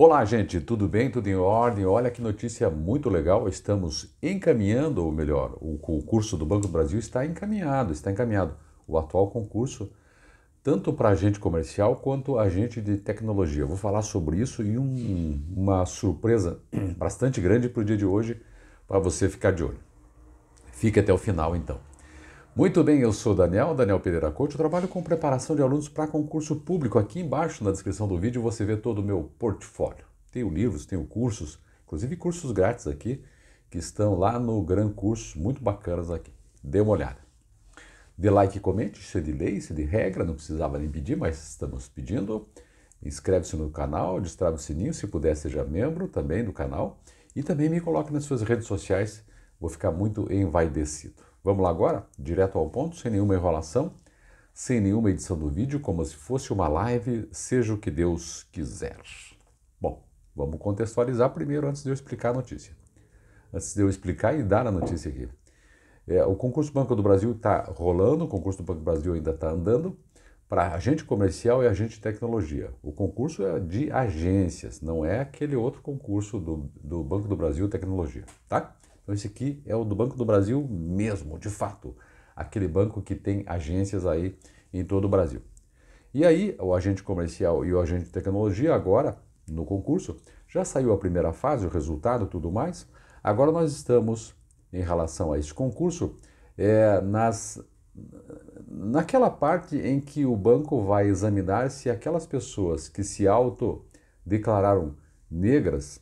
Olá, gente, tudo bem? Tudo em ordem? Olha que notícia muito legal. Estamos encaminhando, ou melhor, o concurso do Banco do Brasil está encaminhado, está encaminhado. O atual concurso, tanto para agente comercial quanto agente de tecnologia. vou falar sobre isso e um, uma surpresa bastante grande para o dia de hoje, para você ficar de olho. Fique até o final, então. Muito bem, eu sou Daniel, Daniel Pereira Couto, eu trabalho com preparação de alunos para concurso público. Aqui embaixo na descrição do vídeo você vê todo o meu portfólio. Tenho livros, tenho cursos, inclusive cursos grátis aqui, que estão lá no Gran Cursos, muito bacanas aqui. Dê uma olhada. Dê like e comente, isso é de lei, isso é de regra, não precisava nem pedir, mas estamos pedindo. Inscreve-se no canal, destrava o sininho, se puder seja membro também do canal. E também me coloque nas suas redes sociais, vou ficar muito envaidecido. Vamos lá agora, direto ao ponto, sem nenhuma enrolação, sem nenhuma edição do vídeo, como se fosse uma live, seja o que Deus quiser. Bom, vamos contextualizar primeiro antes de eu explicar a notícia. Antes de eu explicar e dar a notícia aqui. É, o concurso do Banco do Brasil está rolando, o concurso do Banco do Brasil ainda está andando, para agente comercial e agente de tecnologia. O concurso é de agências, não é aquele outro concurso do, do Banco do Brasil Tecnologia, tá? Então esse aqui é o do Banco do Brasil mesmo, de fato, aquele banco que tem agências aí em todo o Brasil. E aí, o agente comercial e o agente de tecnologia, agora, no concurso, já saiu a primeira fase, o resultado tudo mais. Agora nós estamos, em relação a este concurso, é, nas, naquela parte em que o banco vai examinar se aquelas pessoas que se autodeclararam negras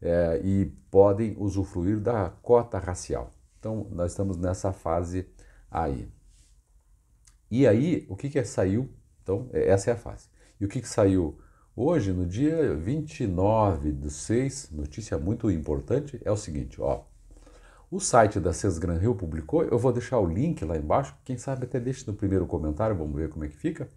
é, e podem usufruir da cota racial. Então, nós estamos nessa fase aí. E aí, o que, que saiu? Então, é, essa é a fase. E o que, que saiu hoje, no dia 29 do 6, notícia muito importante, é o seguinte, ó. O site da Sesgran Rio publicou, eu vou deixar o link lá embaixo, quem sabe até deixe no primeiro comentário, vamos ver como é que fica,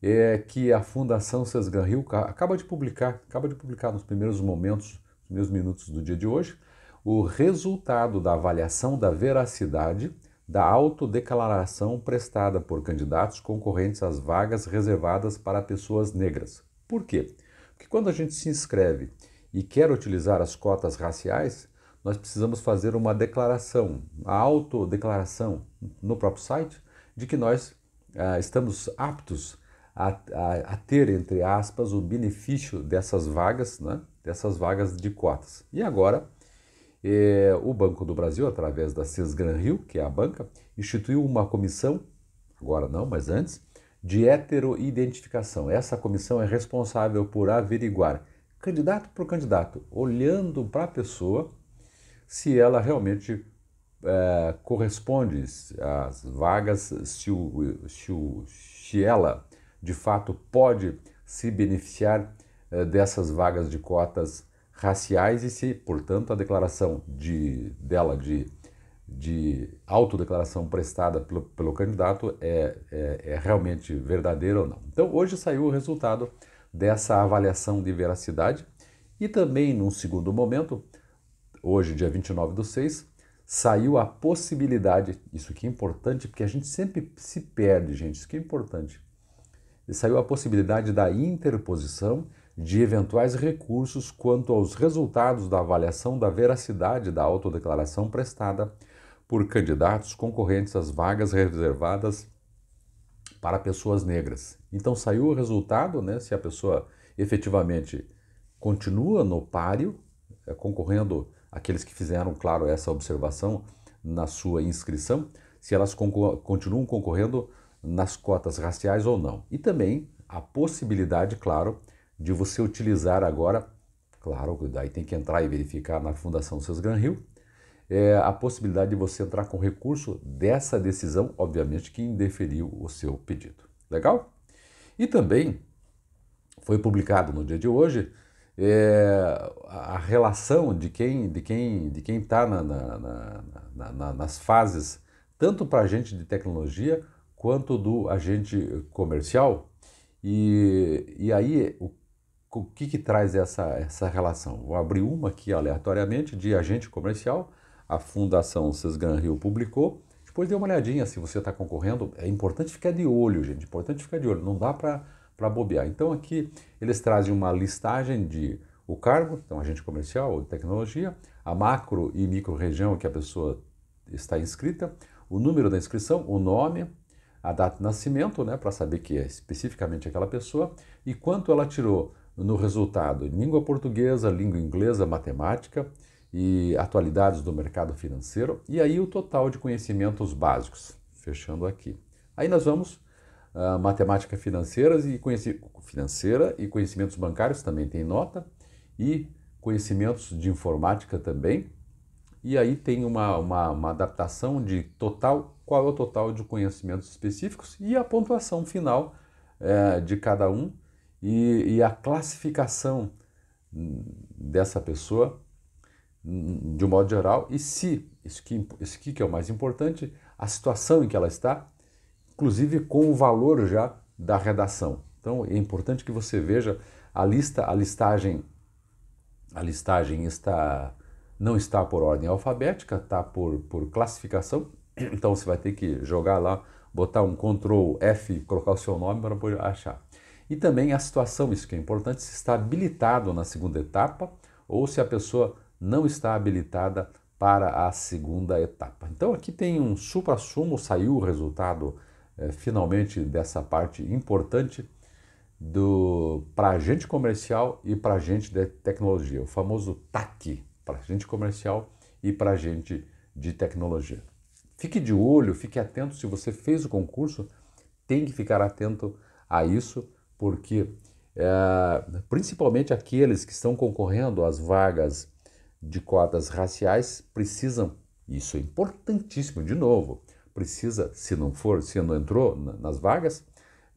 é que a Fundação Sesgran Rio acaba de publicar, acaba de publicar nos primeiros momentos meus minutos do dia de hoje, o resultado da avaliação da veracidade da autodeclaração prestada por candidatos concorrentes às vagas reservadas para pessoas negras. Por quê? Porque quando a gente se inscreve e quer utilizar as cotas raciais, nós precisamos fazer uma declaração, a autodeclaração no próprio site, de que nós ah, estamos aptos a, a, a, ter, entre aspas, o benefício dessas vagas, né? dessas vagas de cotas. E agora, é, o Banco do Brasil, através da Sesgran Rio, que é a banca, instituiu uma comissão, agora não, mas antes, de heteroidentificação. Essa comissão é responsável por averiguar, candidato por candidato, olhando para a pessoa, se ela realmente é, corresponde às vagas, se, o, se, o, se ela de fato pode se beneficiar eh, dessas vagas de cotas raciais e se, portanto, a declaração de, dela de, de autodeclaração prestada pelo, pelo candidato é, é, é realmente verdadeira ou não. Então, hoje saiu o resultado dessa avaliação de veracidade e também, num segundo momento, hoje, dia 29 do 6, saiu a possibilidade, isso que é importante, porque a gente sempre se perde, gente, isso que é importante, saiu a possibilidade da interposição de eventuais recursos quanto aos resultados da avaliação da veracidade da autodeclaração prestada por candidatos concorrentes às vagas reservadas para pessoas negras. Então saiu o resultado, né, se a pessoa efetivamente continua no páreo, é, concorrendo aqueles que fizeram, claro, essa observação na sua inscrição, se elas concor continuam concorrendo nas cotas raciais ou não. E também a possibilidade, claro, de você utilizar agora, claro, daí tem que entrar e verificar na Fundação Seus Gran Rio, é, a possibilidade de você entrar com recurso dessa decisão, obviamente, que indeferiu o seu pedido. Legal? E também foi publicado no dia de hoje é, a relação de quem de quem de quem está na, na, na, nas fases tanto para agente de tecnologia quanto do agente comercial e, e aí o o que, que traz essa, essa relação? Vou abrir uma aqui aleatoriamente de agente comercial, a Fundação Sesgan Rio publicou. Depois dê uma olhadinha se você está concorrendo. É importante ficar de olho, gente. É importante ficar de olho. Não dá para bobear. Então aqui eles trazem uma listagem de o cargo, então agente comercial ou tecnologia, a macro e micro região que a pessoa está inscrita, o número da inscrição, o nome, a data de nascimento, né, para saber que é especificamente aquela pessoa e quanto ela tirou no resultado língua portuguesa, língua inglesa, matemática e atualidades do mercado financeiro e aí o total de conhecimentos básicos, fechando aqui. Aí nós vamos uh, matemática financeiras e conheci... financeira e conhecimentos bancários também tem nota e conhecimentos de informática também. E aí tem uma, uma, uma adaptação de total, qual é o total de conhecimentos específicos e a pontuação final é, de cada um e, e a classificação hum, dessa pessoa hum, de um modo geral e se, isso que, é isso que é o mais importante, a situação em que ela está, inclusive com o valor já da redação. Então é importante que você veja a lista, a listagem, a listagem está não está por ordem alfabética, está por, por classificação. Então você vai ter que jogar lá, botar um Ctrl F, colocar o seu nome para poder achar. E também a situação, isso que é importante, se está habilitado na segunda etapa ou se a pessoa não está habilitada para a segunda etapa. Então aqui tem um supra-sumo, saiu o resultado é, finalmente dessa parte importante do para agente comercial e para agente de tecnologia, o famoso TAC, para agente comercial e para agente de tecnologia. Fique de olho, fique atento, se você fez o concurso, tem que ficar atento a isso porque é, principalmente aqueles que estão concorrendo às vagas de cotas raciais precisam, isso é importantíssimo, de novo, precisa, se não for, se não entrou nas vagas,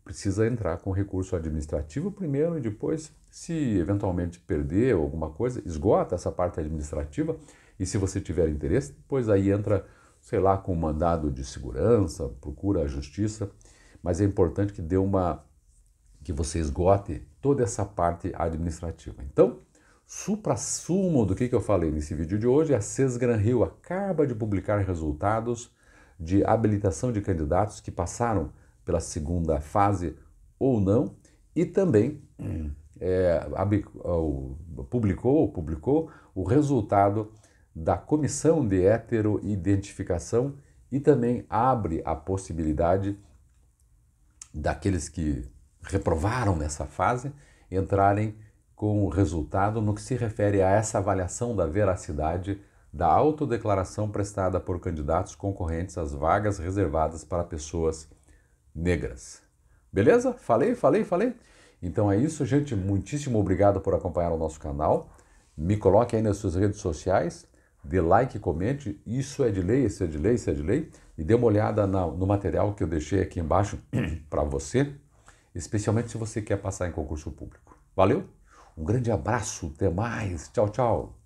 precisa entrar com recurso administrativo primeiro e depois, se eventualmente perder alguma coisa, esgota essa parte administrativa e se você tiver interesse, depois aí entra, sei lá, com um mandado de segurança, procura a justiça, mas é importante que dê uma que você esgote toda essa parte administrativa. Então, supra-sumo do que, eu falei nesse vídeo de hoje, é a Sesgran Rio acaba de publicar resultados de habilitação de candidatos que passaram pela segunda fase ou não, e também é, publicou, publicou o resultado da comissão de heteroidentificação e também abre a possibilidade daqueles que reprovaram nessa fase entrarem com o resultado no que se refere a essa avaliação da veracidade da autodeclaração prestada por candidatos concorrentes às vagas reservadas para pessoas negras. Beleza? Falei, falei, falei? Então é isso, gente. Muitíssimo obrigado por acompanhar o nosso canal. Me coloque aí nas suas redes sociais, dê like, comente. Isso é de lei, isso é de lei, isso é de lei. E dê uma olhada na, no material que eu deixei aqui embaixo para você especialmente se você quer passar em concurso público. Valeu? Um grande abraço, até mais. Tchau, tchau.